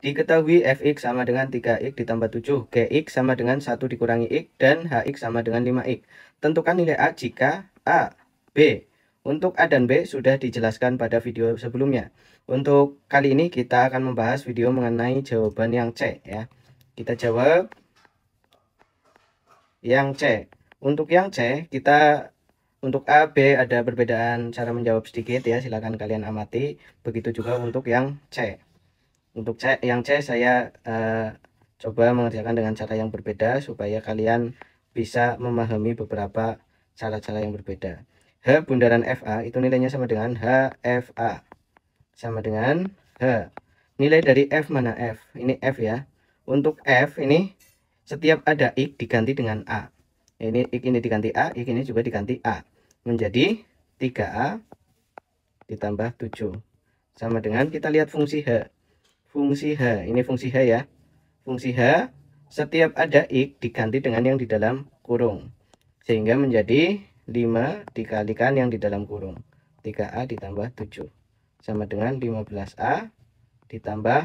Diketahui fx sama dengan 3x ditambah 7, gx sama dengan 1 dikurangi x, dan hx sama dengan 5x. Tentukan nilai a jika a, b. Untuk a dan b sudah dijelaskan pada video sebelumnya. Untuk kali ini kita akan membahas video mengenai jawaban yang c. ya. Kita jawab yang c. Untuk yang c, kita untuk A, B ada perbedaan cara menjawab sedikit ya. Silahkan kalian amati. Begitu juga untuk yang C untuk C, yang C saya uh, coba mengerjakan dengan cara yang berbeda supaya kalian bisa memahami beberapa cara-cara yang berbeda. H bundaran FA itu nilainya sama dengan HFA sama dengan H. Nilai dari F mana F? Ini F ya. Untuk F ini setiap ada i diganti dengan A. Ini i ini diganti A, i ini juga diganti A. Menjadi 3A ditambah 7. Sama dengan kita lihat fungsi H fungsi H. Ini fungsi H ya. Fungsi H setiap ada X diganti dengan yang di dalam kurung. Sehingga menjadi 5 dikalikan yang di dalam kurung. 3A ditambah 7. Sama dengan 15A ditambah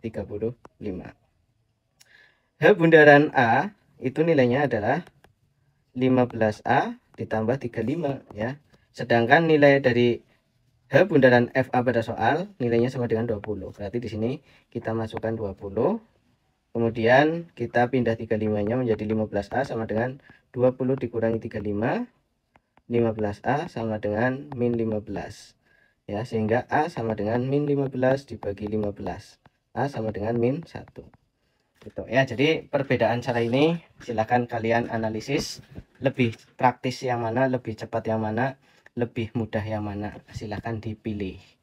35. H bundaran A itu nilainya adalah 15A ditambah 35 ya. Sedangkan nilai dari H bundaran FA pada soal nilainya sama dengan 20. Berarti di sini kita masukkan 20. Kemudian kita pindah 35-nya menjadi 15A sama dengan 20 dikurangi 35. 15A sama dengan min 15. Ya, sehingga A sama dengan min 15 dibagi 15. A sama dengan min 1. Gitu ya, jadi perbedaan cara ini silahkan kalian analisis lebih praktis yang mana, lebih cepat yang mana lebih mudah yang mana silahkan dipilih